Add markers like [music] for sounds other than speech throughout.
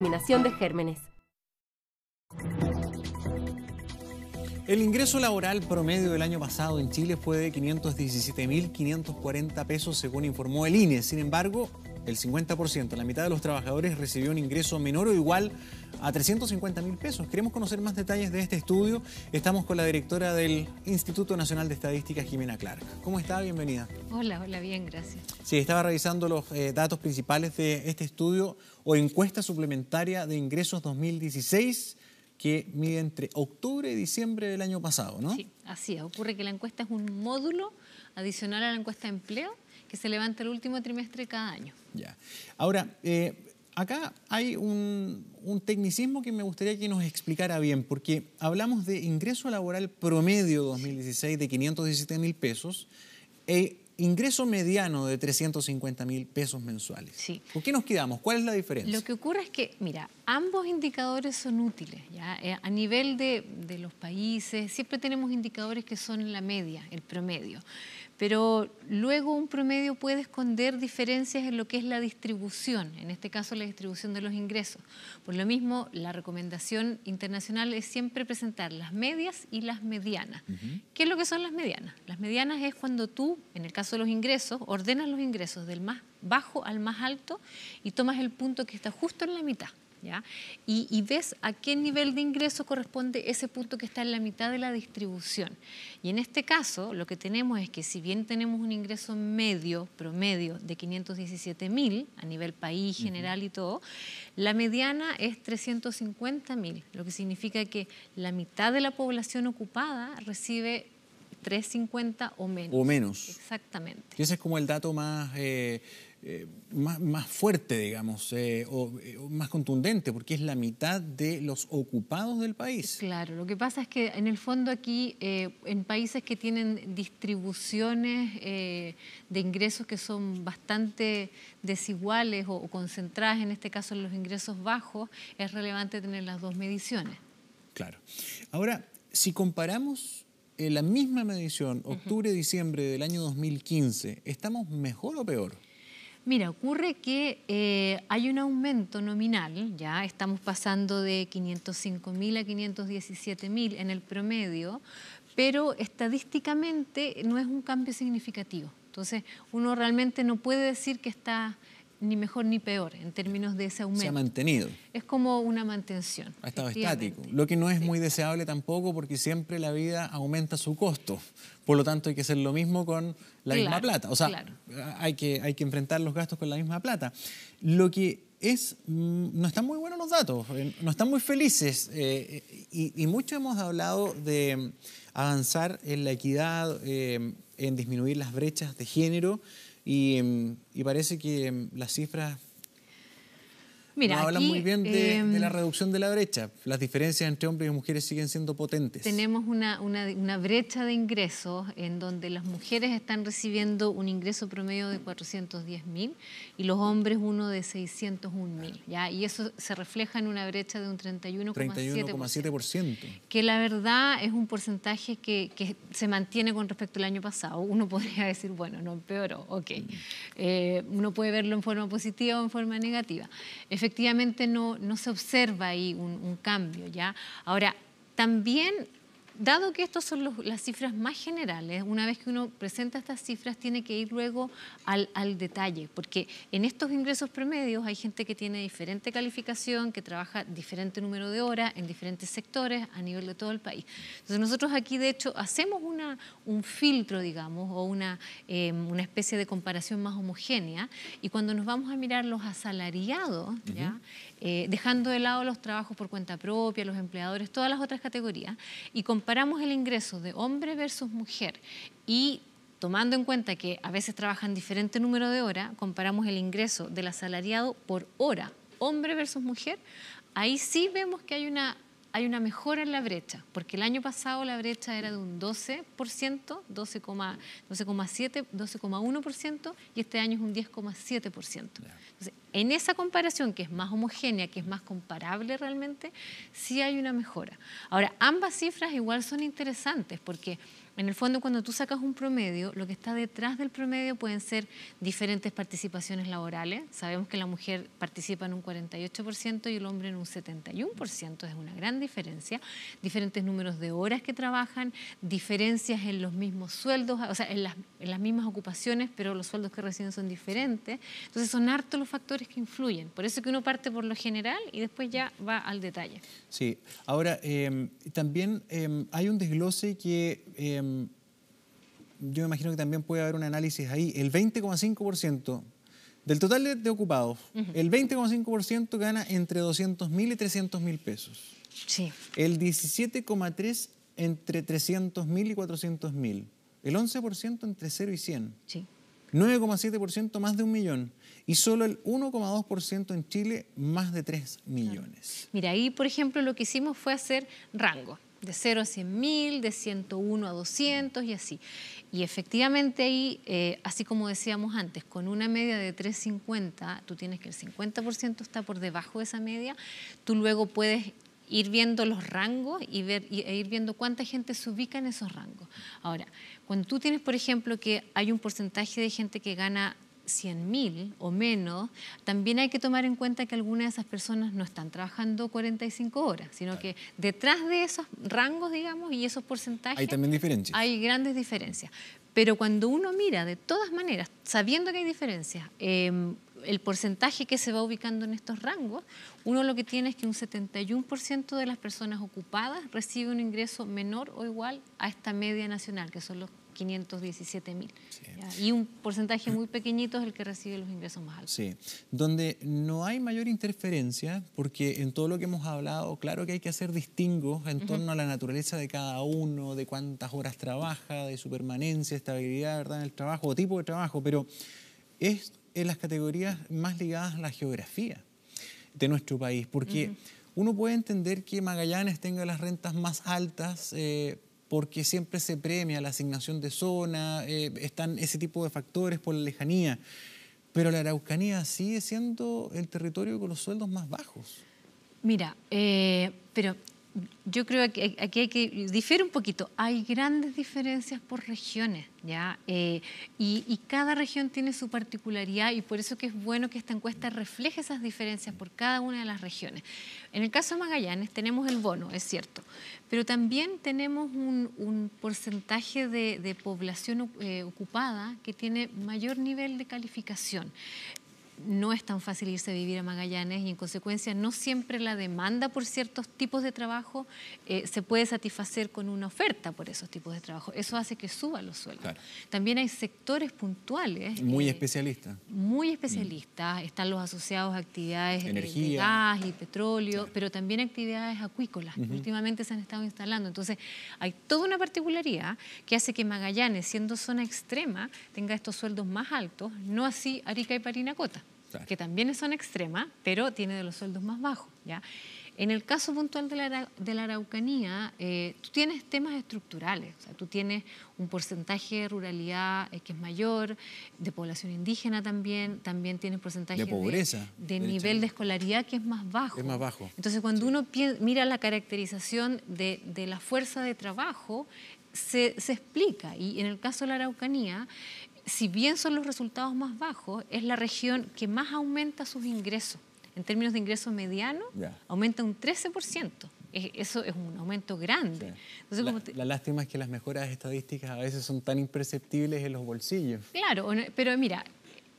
eliminación de gérmenes. El ingreso laboral promedio del año pasado en Chile fue de 517.540 pesos, según informó el INE. Sin embargo, el 50%, la mitad de los trabajadores recibió un ingreso menor o igual a 350 mil pesos. Queremos conocer más detalles de este estudio. Estamos con la directora del Instituto Nacional de Estadística, Jimena Clark. ¿Cómo está? Bienvenida. Hola, hola, bien, gracias. Sí, estaba revisando los eh, datos principales de este estudio o encuesta suplementaria de ingresos 2016 que mide entre octubre y diciembre del año pasado, ¿no? Sí, así Ocurre que la encuesta es un módulo adicional a la encuesta de empleo que se levanta el último trimestre cada año. Ya. Ahora, eh, acá hay un, tecnicismo que me gustaría que nos explicara bien, porque hablamos de ingreso laboral promedio 2016 de 517 mil pesos e ingreso mediano de 350 mil pesos mensuales. ¿Por qué nos quedamos? ¿Cuál es la diferencia? Lo que ocurre es que, mira, ambos indicadores son útiles. Eh, a nivel de, los países, siempre tenemos indicadores que son la media, el promedio. Pero luego un promedio puede esconder diferencias en lo que es la distribución, en este caso la distribución de los ingresos. Por lo mismo, la recomendación internacional es siempre presentar las medias y las medianas. ¿Qué es lo que son las medianas? Las medianas es cuando tú, en el caso de los ingresos, ordenas los ingresos del más bajo al más alto y tomas el punto que está justo en la mitad. Y, ves a qué nivel de ingreso corresponde ese punto que está en la mitad de la distribución. Y en este caso, lo que tenemos es que si bien tenemos un ingreso medio, promedio, de 517 mil a nivel país, general y todo, la mediana es 350 mil, lo que significa que la mitad de la población ocupada recibe 350 o menos. O menos. Exactamente. Y ese es como el dato más... Eh, eh, más, más, fuerte, digamos, eh, eh, o más contundente, porque es la mitad de los ocupados del país. Claro, lo que pasa es que en el fondo aquí, en países que tienen distribuciones de ingresos que son bastante desiguales o, concentradas, en este caso en los ingresos bajos, es relevante tener las dos mediciones. Claro. Ahora, si comparamos la misma medición, octubre-diciembre del año 2015, ¿estamos mejor o peor? Mira, ocurre que eh, hay un aumento nominal, ya estamos pasando de 505.000 a 517.000 en el promedio, pero estadísticamente no es un cambio significativo. Entonces, uno realmente no puede decir que está ni mejor ni peor en términos de ese aumento. Se ha mantenido. Es como una mantención. Ha estado estático, lo que no es muy deseable tampoco porque siempre la vida aumenta su costo. Por lo tanto, hay que hacer lo mismo con la misma plata. O sea, hay, que, hay que enfrentar los gastos con la misma plata. Lo que es, mm, no están muy buenos los datos, eh, no están muy felices. Eh, eh, y, mucho hemos hablado de avanzar en la equidad, en disminuir las brechas de género. Mm, y, parece que mm, las cifras Mira, muy bien de, la em, reducción de la brecha. Las diferencias entre hombres y mujeres siguen siendo potentes. Tenemos una, brecha de ingresos en donde las mujeres están recibiendo un ingreso promedio de 410 mil y los hombres uno de 601 mil. Y eso se refleja en una brecha de un 31,7%. Que la verdad es un porcentaje que, se mantiene con respecto al año pasado. Uno podría decir, bueno, no empeoró, ok. Mm. Eh, uno puede verlo en forma positiva o en forma negativa. Efectivamente, efectivamente no, no se observa ahí un, un cambio, ¿ya? Ahora, también Dado que estas son las cifras más generales, una vez que uno presenta estas cifras tiene que ir luego al, detalle, porque en estos ingresos promedios hay gente que tiene diferente calificación, que trabaja diferente número de horas en diferentes sectores a nivel de todo el país. Entonces nosotros aquí de hecho hacemos un filtro, digamos, o em, una, especie de comparación más homogénea, y cuando nos vamos a mirar los asalariados, eh, dejando de lado los trabajos por cuenta propia, los empleadores, todas las otras categorías, y comparamos el ingreso de hombre versus mujer y tomando en cuenta que a veces trabajan diferente número de horas, comparamos el ingreso del asalariado por hora, hombre versus mujer, ahí sí vemos que hay una hay una mejora en la brecha, porque el año pasado la brecha era de un 12%, 12,7%, 12,1% y este año es un 10,7%. Entonces, en esa comparación, que es más homogénea, que es más comparable realmente, sí hay una mejora. Ahora, ambas cifras igual son interesantes porque en el fondo, cuando tú sacas un promedio, lo que está detrás del promedio pueden ser diferentes participaciones laborales. Sabemos que la mujer participa en un 48% y el hombre en un 71%, es una gran diferencia. Diferentes números de horas que trabajan, diferencias en los mismos sueldos, o sea, en las, mismas ocupaciones, pero los sueldos que reciben son diferentes. Entonces, son hartos los factores que influyen. Por eso que uno parte por lo general y después ya va al detalle. Sí, ahora eh, también eh, hay un desglose que... Eh, Mm, yo me imagino que también puede haber un análisis ahí. El 20,5% del total de ocupados, el 20,5% gana entre 200.000 y 300.000 pesos. El 17,3% entre 300.000 mil y 400.000. El 11% entre 0 y 100. 9,7% más de un millón y solo el 1,2% en Chile más de 3 millones. Mira, ahí por ejemplo lo que hicimos fue hacer rango de 0 a 100 mil, de 101 a 200 y así. Y efectivamente ahí, eh, así como decíamos antes, con una media de 350, tú tienes que el 50% está por debajo de esa media, tú luego puedes ir viendo los rangos y ver, e ir viendo cuánta gente se ubica en esos rangos. Ahora, cuando tú tienes, por ejemplo, que hay un porcentaje de gente que gana 100.000 o menos, también hay que tomar en cuenta que algunas de esas personas no están trabajando 45 horas, sino que detrás de esos rangos, digamos, y esos porcentajes... Hay también diferencias. Hay grandes diferencias. Pero cuando uno mira, de todas maneras, sabiendo que hay diferencias, em, el porcentaje que se va ubicando en estos rangos, uno lo que tiene es que un 71% de las personas ocupadas recibe un ingreso menor o igual a esta media nacional, que son los 517 mil. Y un porcentaje muy pequeñito es el que recibe los ingresos más altos. Sí, donde no hay mayor interferencia, porque en todo lo que hemos hablado, claro que hay que hacer distingos en torno a la naturaleza de cada uno, de cuántas horas trabaja, de su permanencia, estabilidad ¿verdad? en el trabajo, o tipo de trabajo, pero es en las categorías más ligadas a la geografía de nuestro país, porque... Uno puede entender que Magallanes tenga las rentas más altas eh, porque siempre se premia la asignación de zona, eh, están ese tipo de factores por la lejanía. Pero la Araucanía sigue siendo el territorio con los sueldos más bajos. Mira, eh, pero yo creo que aquí hay que difiere un poquito. Hay grandes diferencias por regiones, ¿ya? Eh, y, cada región tiene su particularidad y por eso que es bueno que esta encuesta refleje esas diferencias por cada una de las regiones. En el caso de Magallanes tenemos el bono, es cierto, pero también tenemos un, porcentaje de, población eh, ocupada que tiene mayor nivel de calificación no es tan fácil irse a vivir a Magallanes y en consecuencia no siempre la demanda por ciertos tipos de trabajo eh, se puede satisfacer con una oferta por esos tipos de trabajo. Eso hace que suban los sueldos. También hay sectores puntuales. Muy eh, especialistas. Muy mm. especialistas. Están los asociados a actividades de gas y petróleo, pero también actividades acuícolas que últimamente se han estado instalando. Entonces hay toda una particularidad que hace que Magallanes, siendo zona extrema, tenga estos sueldos más altos, no así Arica y Parinacota que también son extremas, pero tiene de los sueldos más bajos. ¿ya? En el caso puntual de la, Araucanía, eh, tú tienes temas estructurales, tú tienes un porcentaje de ruralidad eh, que es mayor, de población indígena también, también tienes porcentaje de pobreza, de, nivel de escolaridad que es más bajo. Es más bajo. Entonces, cuando uno mira la caracterización de, la fuerza de trabajo, se, se, explica. Y en el caso de la Araucanía, si bien son los resultados más bajos, es la región que más aumenta sus ingresos. En términos de ingreso mediano, aumenta un 13%. Eso es un aumento grande. la, lástima es que las mejoras estadísticas a veces son tan imperceptibles en los bolsillos. Claro, pero mira,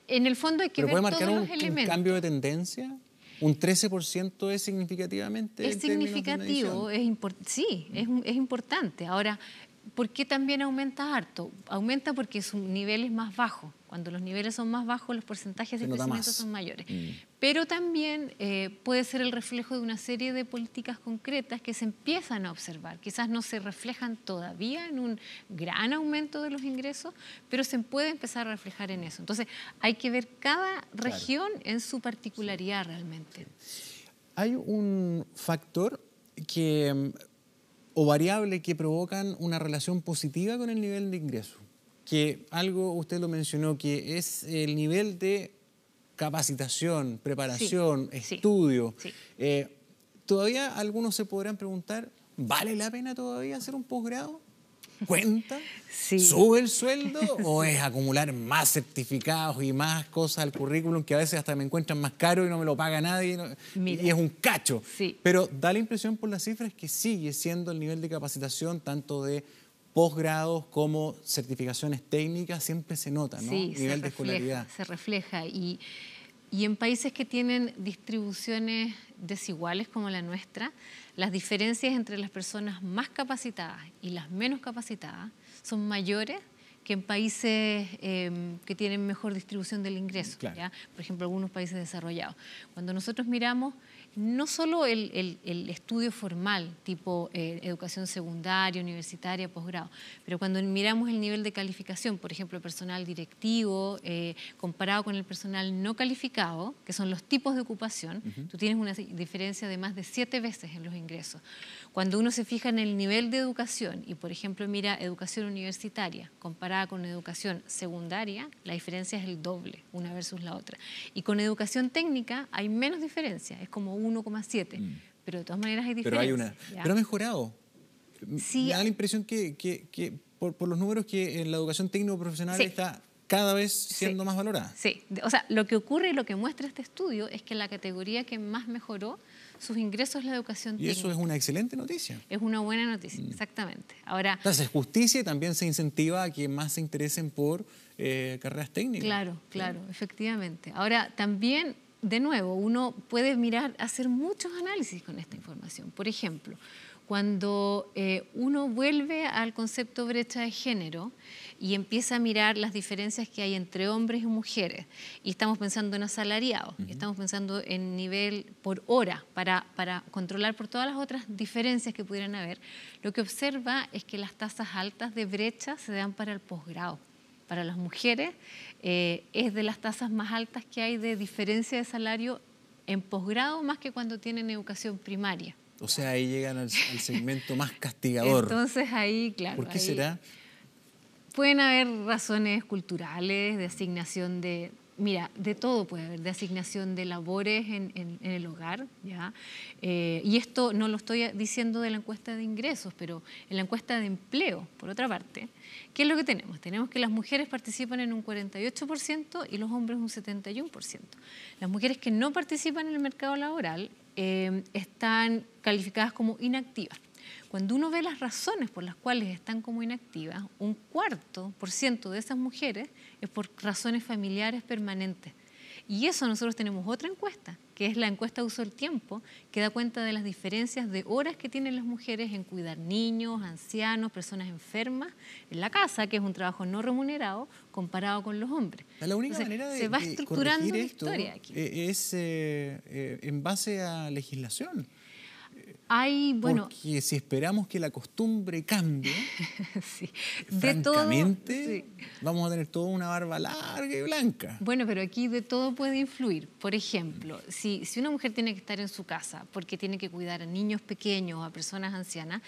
en el fondo hay que ver todos un, elementos. un cambio de tendencia? ¿Un 13% es significativamente? Es significativo, es sí, es, es importante. Ahora, ¿Por qué también aumenta harto? Aumenta porque su nivel es más bajo. Cuando los niveles son más bajos, los porcentajes de crecimiento son mayores. Mm. Pero también eh, puede ser el reflejo de una serie de políticas concretas que se empiezan a observar. Quizás no se reflejan todavía en un gran aumento de los ingresos, pero se puede empezar a reflejar en eso. Entonces, hay que ver cada región en su particularidad realmente. Hay un factor que mm, o variables que provocan una relación positiva con el nivel de ingreso. Que algo usted lo mencionó, que es el nivel de capacitación, preparación, estudio. Eh, todavía algunos se podrán preguntar, ¿vale la pena todavía hacer un posgrado? cuenta? ¿Sube el sueldo [laughs] o es acumular más certificados y más cosas al currículum que a veces hasta me encuentran más caro y no me lo paga nadie y, es un cacho? Pero da la impresión por las cifras que sigue siendo el nivel de capacitación tanto de posgrados como certificaciones técnicas, siempre se nota, ¿no? Sí, se refleja, Se refleja y, y en países que tienen distribuciones desiguales como la nuestra, las diferencias entre las personas más capacitadas y las menos capacitadas son mayores que en países em, que tienen mejor distribución del ingreso, ¿ya? por ejemplo, algunos países desarrollados. Cuando nosotros miramos no solo el, estudio formal, tipo eh, educación secundaria, universitaria, posgrado, pero cuando miramos el nivel de calificación, por ejemplo, personal directivo, eh, comparado con el personal no calificado, que son los tipos de ocupación, tú tienes una diferencia de más de siete veces en los ingresos. Cuando uno se fija en el nivel de educación y, por ejemplo, mira educación universitaria con educación secundaria, la diferencia es el doble, una versus la otra. Y con educación técnica hay menos diferencia, es como 1,7, mm. pero de todas maneras hay diferencia. Pero, hay una, pero ha mejorado. Me da la impresión que, por, los números que en la educación técnico-profesional está cada vez siendo más valorada. Sí, o sea, lo que ocurre y lo que muestra este estudio es que la categoría que más mejoró sus ingresos la educación y eso es una excelente noticia. Es una buena mm. noticia, exactamente. Ahora, Entonces, justicia y también se incentiva a que más se interesen por eh, carreras técnicas. Claro, claro, efectivamente. Ahora, también de nuevo, uno puede mirar, hacer muchos análisis con esta información. Por ejemplo, cuando eh, uno vuelve al concepto brecha de género y empieza a mirar las diferencias que hay entre hombres y mujeres, y estamos pensando en asalariados, estamos pensando en nivel por hora para, para controlar por todas las otras diferencias que pudieran haber, lo que observa es que las tasas altas de brecha se dan para el posgrado para las mujeres eh, es de las tasas más altas que hay de diferencia de salario en posgrado más que cuando tienen educación primaria. O sea, ahí llegan al, [laughs] segmento más castigador. Entonces ahí, claro. ¿Por qué será? Pueden haber razones culturales, de asignación de, mira, de todo puede haber, de asignación de labores en, el hogar, ¿ya? Eh, y esto no lo estoy diciendo de la encuesta de ingresos, pero en la encuesta de empleo, por otra parte, ¿qué es lo que tenemos? Tenemos que las mujeres participan en un 48% y los hombres un 71%. Las mujeres que no participan en el mercado laboral eh, están calificadas como inactivas. Cuando uno ve las razones por las cuales están como inactivas, un cuarto por ciento de esas mujeres es por razones familiares permanentes. Y eso nosotros tenemos otra encuesta, que es la encuesta de uso del tiempo, que da cuenta de las diferencias de horas que tienen las mujeres en cuidar niños, ancianos, personas enfermas, en la casa, que es un trabajo no remunerado, comparado con los hombres. La única manera de, se la historia aquí. E-, es eh, eh, en base a legislación. Hay, bueno, Porque si esperamos que la costumbre cambie, [laughs] de francamente, vamos a tener toda una barba larga y blanca. Bueno, pero aquí de todo puede influir. Por ejemplo, si, si una mujer tiene que estar en su casa porque tiene que cuidar a niños pequeños, o a personas ancianas,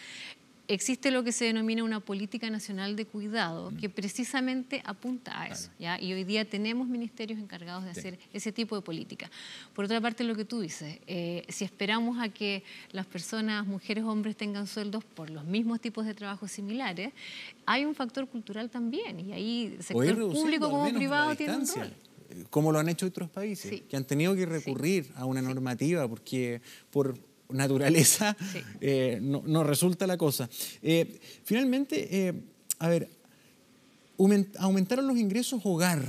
existe lo que se denomina una política nacional de cuidado, mm. que precisamente apunta a eso. ¿ya? Y hoy día tenemos ministerios encargados de hacer ese tipo de política. Por otra parte, lo que tú dices, eh, si esperamos a que las personas, mujeres, hombres, tengan sueldos por los mismos tipos de trabajos similares, hay un factor cultural también. Y ahí sector público como privado tiene un rol eh, como lo han hecho otros países, que han tenido que recurrir a una normativa porque por naturaleza eh, no, resulta la cosa. Eh, finalmente, eh, a ver, aumentaron los ingresos hogar.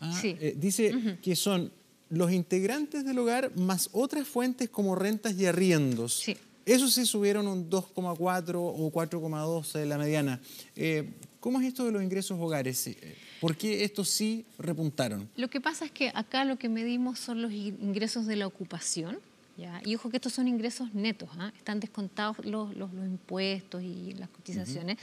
¿ah? dice que son los integrantes del hogar más otras fuentes como rentas y arriendos. Eso sí subieron un 2,4 o 4,2 de la mediana. ¿Cómo es esto de los ingresos hogares? ¿Por qué estos sí repuntaron? Lo que pasa es que acá lo que medimos son los ingresos de la ocupación, y ojo que estos son ingresos netos, ¿ah? están descontados los, los, impuestos y las cotizaciones,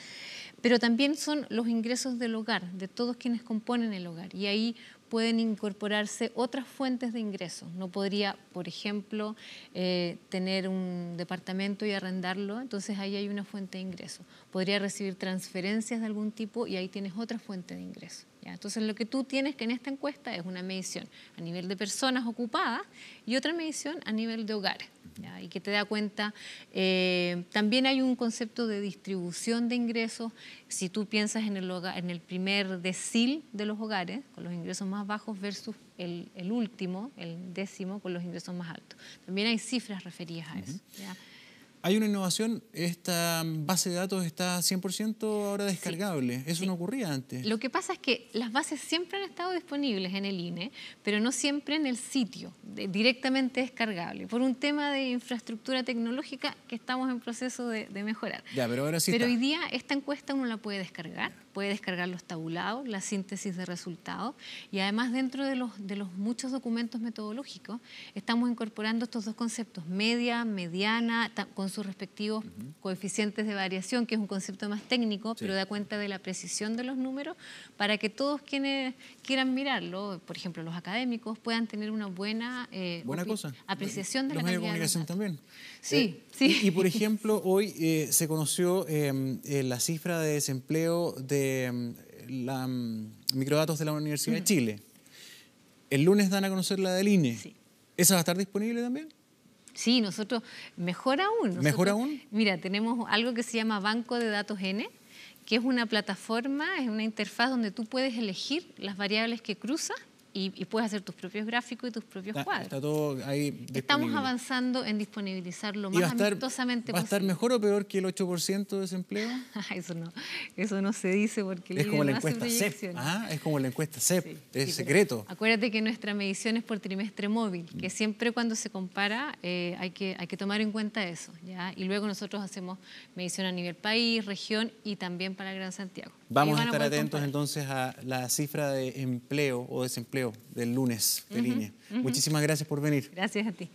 pero también son los ingresos del hogar, de todos quienes componen el hogar. Y ahí pueden incorporarse otras fuentes de ingresos. No podría, por ejemplo, eh, tener un departamento y arrendarlo, entonces ahí hay una fuente de ingresos. Podría recibir transferencias de algún tipo y ahí tienes otra fuente de ingresos. Entonces lo que tú tienes que en esta encuesta es una medición a nivel de personas ocupadas y otra medición a nivel de hogares y que te da cuenta. Eh, también hay un concepto de distribución de ingresos. Si tú piensas en el, primer decil de los hogares, con los ingresos más bajos versus el, último, el décimo, con los ingresos más altos. También hay cifras referidas a eso. Hay una innovación, esta base de datos está 100% ahora descargable. Eso no ocurría antes. Lo que pasa es que las bases siempre han estado disponibles en el INE, pero no siempre en el sitio, directamente descargable, por un tema de infraestructura tecnológica que estamos en proceso de, mejorar. Ya, pero ahora sí pero hoy día esta encuesta uno la puede descargar, puede descargar los tabulados, la síntesis de resultados y además dentro de los, de los muchos documentos metodológicos estamos incorporando estos dos conceptos, media, mediana, con sus respectivos coeficientes de variación, que es un concepto más técnico, pero da cuenta de la precisión de los números, para que todos quienes quieran mirarlo, por ejemplo los académicos, puedan tener una buena, eh, buena cosa. apreciación de los la medios de comunicación también. Sí, eh, sí. Y, por [laughs] ejemplo, hoy eh, se conoció em, la cifra de desempleo de em, la, em, microdatos de la Universidad de mm. Chile. El lunes dan a conocer la del INE. ¿Esa va a estar disponible también? Sí, nosotros, mejor aún. ¿Mejor aún? Mira, tenemos algo que se llama Banco de Datos N, que es una plataforma, es una interfaz donde tú puedes elegir las variables que cruzas y, puedes hacer tus propios gráficos y tus propios cuadros. Está todo ahí Estamos avanzando en disponibilizarlo lo más amistosamente ¿Va a estar mejor o peor que el 8% de desempleo? [laughs] eso, no, eso no se dice porque ah, es como la encuesta es como la encuesta CEP, es secreto. Acuérdate que nuestra medición es por trimestre móvil, que mm. siempre cuando se compara eh, hay, que, hay que tomar en cuenta eso. ¿ya? Y luego nosotros hacemos medición a nivel país, región y también para Gran Santiago. Vamos a estar atentos entonces a la cifra de empleo o desempleo del lunes de línea. Muchísimas gracias por venir. Gracias a ti.